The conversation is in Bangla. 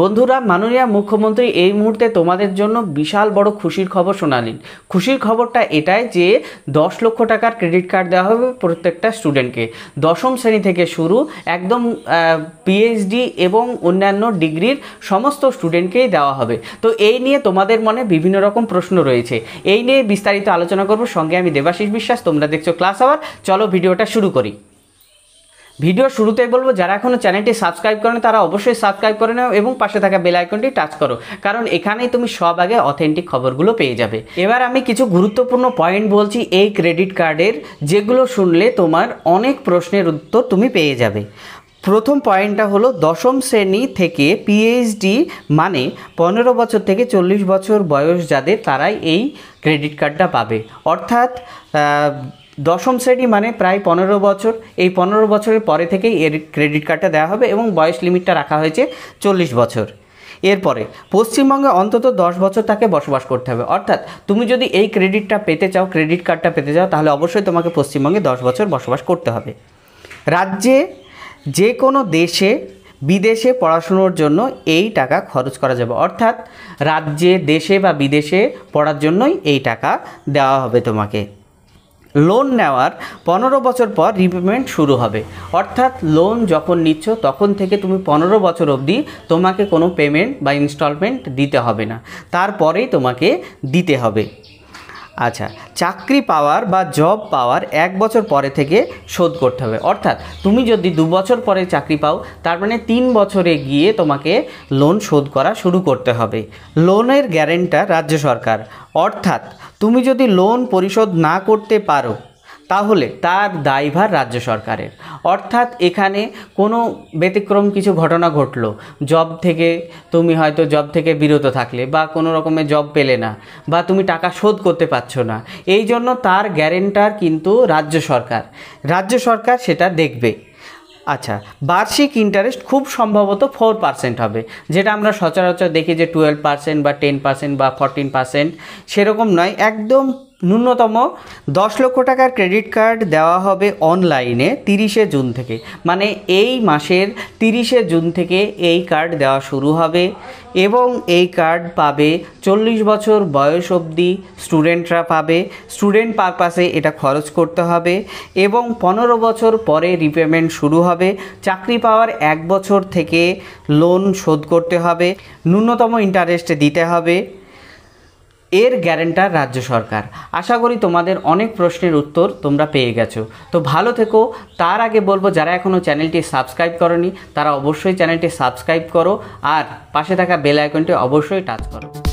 বন্ধুরা মাননীয় মুখ্যমন্ত্রী এই মুহূর্তে তোমাদের জন্য বিশাল বড় খুশির খবর শোনালেন খুশির খবরটা এটাই যে দশ লক্ষ টাকার ক্রেডিট কার্ড দেওয়া হবে প্রত্যেকটা স্টুডেন্টকে দশম শ্রেণী থেকে শুরু একদম পিএইচডি এবং অন্যান্য ডিগ্রির সমস্ত স্টুডেন্টকেই দেওয়া হবে তো এই নিয়ে তোমাদের মনে বিভিন্ন রকম প্রশ্ন রয়েছে এই নিয়ে বিস্তারিত আলোচনা করব সঙ্গে আমি দেবাশিস বিশ্বাস তোমরা দেখছো ক্লাস আওয়ার চলো ভিডিওটা শুরু করি ভিডিও শুরুতে বলবো যারা এখনও চ্যানেলটি সাবস্ক্রাইব করেন তারা অবশ্যই সাবস্ক্রাইব করে নাও এবং পাশে থাকা বেল আইকনটি টাচ করো কারণ এখানেই তুমি সব আগে অথেন্টিক খবরগুলো পেয়ে যাবে এবার আমি কিছু গুরুত্বপূর্ণ পয়েন্ট বলছি এই ক্রেডিট কার্ডের যেগুলো শুনলে তোমার অনেক প্রশ্নের উত্তর তুমি পেয়ে যাবে প্রথম পয়েন্টটা হলো দশম শ্রেণী থেকে পিএইচডি মানে পনেরো বছর থেকে চল্লিশ বছর বয়স যাদের তারাই এই ক্রেডিট কার্ডটা পাবে অর্থাৎ দশম শ্রেণী মানে প্রায় পনেরো বছর এই পনেরো বছরের পরে থেকেই এর ক্রেডিট কার্ডটা দেওয়া হবে এবং বয়স লিমিটটা রাখা হয়েছে চল্লিশ বছর এরপরে পশ্চিমবঙ্গে অন্তত দশ বছর তাকে বসবাস করতে হবে অর্থাৎ তুমি যদি এই ক্রেডিটটা পেতে চাও ক্রেডিট কার্ডটা পেতে চাও তাহলে অবশ্যই তোমাকে পশ্চিমবঙ্গে দশ বছর বসবাস করতে হবে রাজ্যে যে কোনো দেশে বিদেশে পড়াশুনোর জন্য এই টাকা খরচ করা যাবে অর্থাৎ রাজ্যে দেশে বা বিদেশে পড়ার জন্যই এই টাকা দেওয়া হবে তোমাকে লোন নেওয়ার পনেরো বছর পর রিপেমেন্ট শুরু হবে অর্থাৎ লোন যখন নিচ্ছ তখন থেকে তুমি পনেরো বছর অবধি তোমাকে কোনো পেমেন্ট বা ইনস্টলমেন্ট দিতে হবে না তারপরেই তোমাকে দিতে হবে আচ্ছা চাকরি পাওয়ার বা জব পাওয়ার এক বছর পরে থেকে শোধ করতে হবে অর্থাৎ তুমি যদি দু বছর পরে চাকরি পাও তার মানে তিন বছরে গিয়ে তোমাকে লোন শোধ করা শুরু করতে হবে লোনের গ্যারেন্টার রাজ্য সরকার অর্থাৎ তুমি যদি লোন পরিশোধ না করতে পারো তাহলে তার দায়ভার রাজ্য সরকারের অর্থাৎ এখানে কোনো ব্যতিক্রম কিছু ঘটনা ঘটলো জব থেকে তুমি হয়তো জব থেকে বিরত থাকলে বা কোনো রকমের জব পেলে না বা তুমি টাকা শোধ করতে পারছো না এই জন্য তার গ্যারেন্টার কিন্তু রাজ্য সরকার রাজ্য সরকার সেটা দেখবে আচ্ছা বার্ষিক ইন্টারেস্ট খুব সম্ভবত ফোর পার্সেন্ট হবে যেটা আমরা সচরাচর দেখি যে টুয়েলভ পার্সেন্ট বা টেন পার্সেন্ট বা ফরটিন পার্সেন্ট সেরকম নয় একদম ন্যূনতম দশ লক্ষ টাকার ক্রেডিট কার্ড দেওয়া হবে অনলাইনে তিরিশে জুন থেকে মানে এই মাসের তিরিশে জুন থেকে এই কার্ড দেওয়া শুরু হবে এবং এই কার্ড পাবে চল্লিশ বছর বয়স অবধি স্টুডেন্টরা পাবে স্টুডেন্ট পারপাসে এটা খরচ করতে হবে এবং পনেরো বছর পরে রিপেমেন্ট শুরু হবে চাকরি পাওয়ার এক বছর থেকে লোন শোধ করতে হবে ন্যূনতম ইন্টারেস্ট দিতে হবে এর গ্যারেন্টার রাজ্য সরকার আশা করি তোমাদের অনেক প্রশ্নের উত্তর তোমরা পেয়ে গেছো তো ভালো থেকো তার আগে বলবো যারা এখনও চ্যানেলটি সাবস্ক্রাইব করনি তারা অবশ্যই চ্যানেলটি সাবস্ক্রাইব করো আর পাশে থাকা বেল আইকনটি অবশ্যই টাচ করো